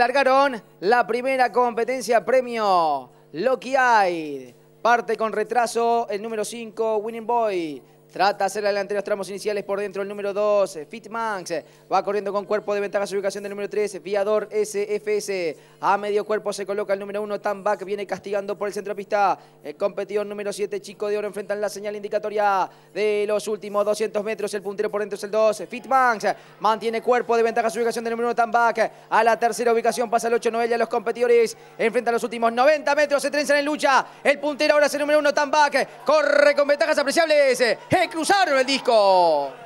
largaron la primera competencia premio. Loki Eye. Parte con retraso el número 5, Winning Boy. Trata de hacer la los tramos iniciales por dentro el número 2, eh, Fitmanx. Eh, va corriendo con cuerpo de ventaja su ubicación del número 3, Viador eh, SFS. A medio cuerpo se coloca el número 1, Tambac. Viene castigando por el centropista. El competidor número 7, Chico de Oro, enfrentan la señal indicatoria de los últimos 200 metros. El puntero por dentro es el 2, Fitmanx. Mantiene cuerpo de ventaja su ubicación del número 1, Tambac. A la tercera ubicación pasa el 8, Noelia. Los competidores enfrentan los últimos 90 metros. Se trenzan en lucha. El puntero ahora es el número 1, Tambac. Corre con ventajas apreciables. ¡Cruzaron el disco.